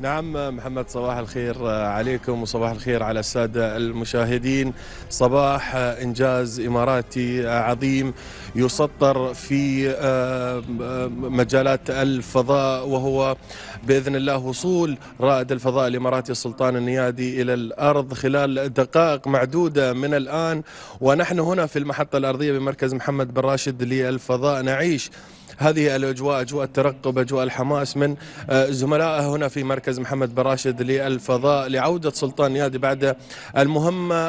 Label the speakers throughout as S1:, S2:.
S1: نعم محمد صباح الخير آه، عليكم وصباح الخير على السادة المشاهدين صباح آه، إنجاز إماراتي آه، عظيم يسطر في مجالات الفضاء وهو بإذن الله وصول رائد الفضاء الإماراتي السلطان النيادي إلى الأرض خلال دقائق معدودة من الآن ونحن هنا في المحطة الأرضية بمركز محمد بن راشد للفضاء نعيش هذه الاجواء اجواء الترقب اجواء الحماس من آه، زملائه هنا في مركز محمد براشد للفضاء لعوده سلطان نيادي بعد المهمه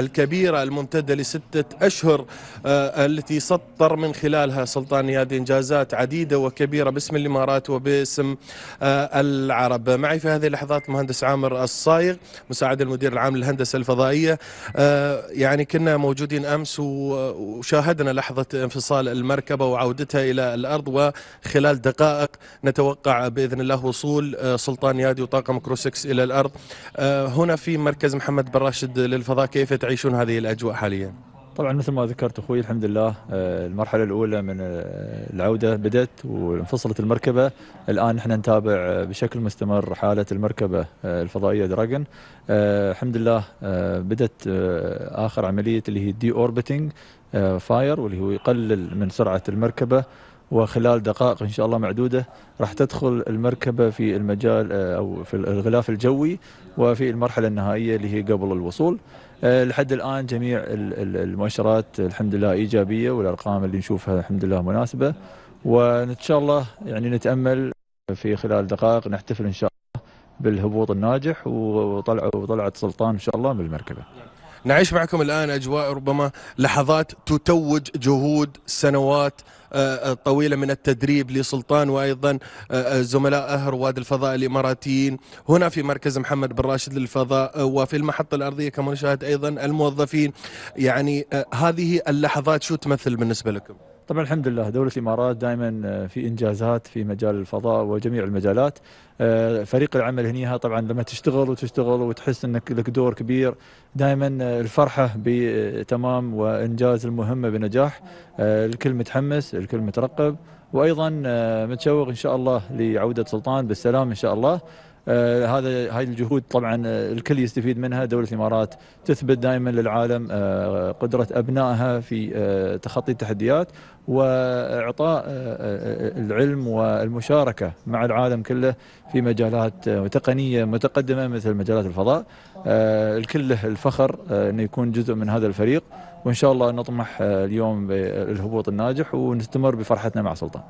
S1: الكبيره الممتده لسته اشهر آه، التي سطر من خلالها سلطان نيادي انجازات عديده وكبيره باسم الامارات وباسم آه، العرب معي في هذه اللحظات مهندس عامر الصايغ مساعد المدير العام للهندسه الفضائيه يعني كنا موجودين امس وشاهدنا لحظه انفصال المركبه وعودتها الى الارض وخلال دقائق نتوقع باذن الله وصول آه، سلطان يادي وطاقم كروسكس الى الارض آه، هنا في مركز محمد بن راشد للفضاء كيف تعيشون هذه الاجواء حاليا؟
S2: طبعا مثل ما ذكرت اخوي الحمد لله آه، المرحله الاولى من العوده بدات وانفصلت المركبه الان احنا نتابع بشكل مستمر حاله المركبه الفضائيه دراجون الحمد لله بدات اخر عمليه اللي هي دي اوربتنج فاير واللي هو يقلل من سرعه المركبه وخلال دقائق ان شاء الله معدوده راح تدخل المركبه في المجال آه، او في الغلاف الجوي وفي المرحله النهائيه اللي هي قبل الوصول آه، لحد الان جميع المؤشرات الحمد لله ايجابيه والارقام اللي نشوفها الحمد لله مناسبه وان شاء الله يعني نتامل في خلال دقائق نحتفل ان شاء الله بالهبوط الناجح وطلعوا وطلعت سلطان ان شاء الله بالمركبه
S1: نعيش معكم الآن أجواء ربما لحظات تتوج جهود سنوات آه، آه، طويلة من التدريب لسلطان وأيضا آه، زملاء أهر الفضاء الإماراتيين هنا في مركز محمد بن راشد للفضاء وفي المحطة الأرضية كما نشاهد أيضا الموظفين يعني هذه اللحظات شو تمثل بالنسبة لكم؟
S2: طبعا الحمد لله دولة الإمارات دائما آه، في إنجازات في مجال الفضاء وجميع المجالات آه، فريق العمل هنيها طبعا لما تشتغل وتشتغل وتحس أنك لك دور كبير دائما آه، الفرحة بتمام وإنجاز المهمة بنجاح الكل متحمس الكل مترقب وأيضا متشوق إن شاء الله لعودة سلطان بالسلام إن شاء الله آه، هذا هاي الجهود طبعا آه، الكل يستفيد منها دوله الامارات تثبت دائما للعالم آه، قدره ابنائها في تخطي التحديات واعطاء العلم والمشاركه مع العالم كله في مجالات تقنيه متقدمه مثل مجالات الفضاء الكل له الفخر انه يكون جزء من هذا الفريق وان شاء الله نطمح اليوم بالهبوط الناجح ونستمر بفرحتنا مع سلطان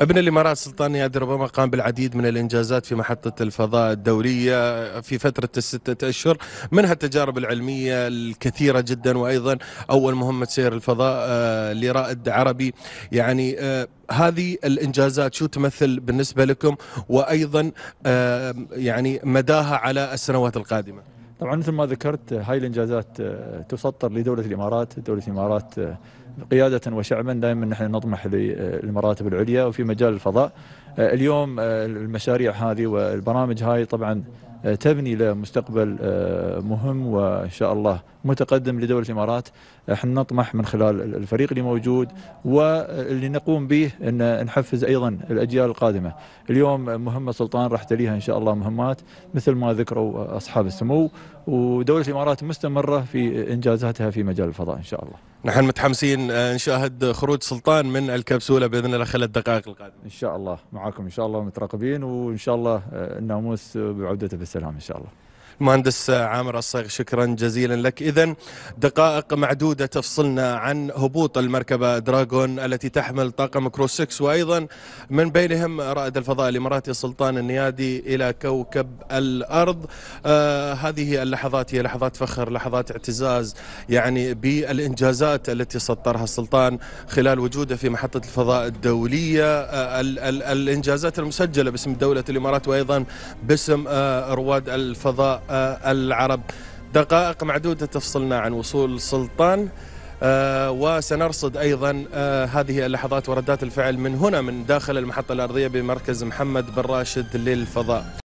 S2: ابن الامارات سلطان نيادي ربما قام بالعديد
S1: من الانجازات في محطه الفضاء الدوليه في فتره السته اشهر منها التجارب العلميه الكثيره جدا وايضا اول مهمه سير الفضاء آه، لرائد عربي يعني آه، هذه الانجازات شو تمثل بالنسبه لكم وايضا آه، يعني مداها على السنوات
S2: القادمه طبعا مثل ما ذكرت هاي الانجازات آه، تسطر لدوله الامارات، دوله الامارات آه، قياده وشعبا دائما نحن نطمح للمراتب العليا وفي مجال الفضاء آه، اليوم المشاريع هذه والبرامج هاي طبعا آه، تبني لمستقبل آه، مهم وان شاء الله متقدم لدوله الامارات احنا آه، نطمح من خلال الفريق اللي موجود واللي نقوم به ان نحفز ايضا الاجيال القادمه. اليوم مهمه سلطان راح تليها ان شاء الله مهمات مثل ما ذكروا اصحاب السمو ودوله الامارات مستمره في انجازاتها في مجال الفضاء ان شاء الله.
S1: نحن متحمسين نشاهد خروج سلطان من الكبسوله باذن الله خلال الدقائق القادمه.
S2: ان شاء الله معاكم ان شاء الله متراقبين وان شاء الله الناموس بعودته بالسلامه. Vesselam inşallah.
S1: مهندس عامر الصيغ شكرا جزيلا لك إذا دقائق معدودة تفصلنا عن هبوط المركبة دراغون التي تحمل طاقم كرو 6 وأيضا من بينهم رائد الفضاء الإماراتي سلطان النيادي إلى كوكب الأرض آه هذه اللحظات هي لحظات فخر لحظات اعتزاز يعني بالإنجازات التي سطرها السلطان خلال وجوده في محطة الفضاء الدولية آه ال ال الإنجازات المسجلة باسم دولة الإمارات وأيضا باسم آه رواد الفضاء آه، العرب دقائق معدودة تفصلنا عن وصول سلطان آه، وسنرصد ايضا آه، هذه اللحظات وردات الفعل من هنا من داخل المحطه الارضيه بمركز محمد بن راشد للفضاء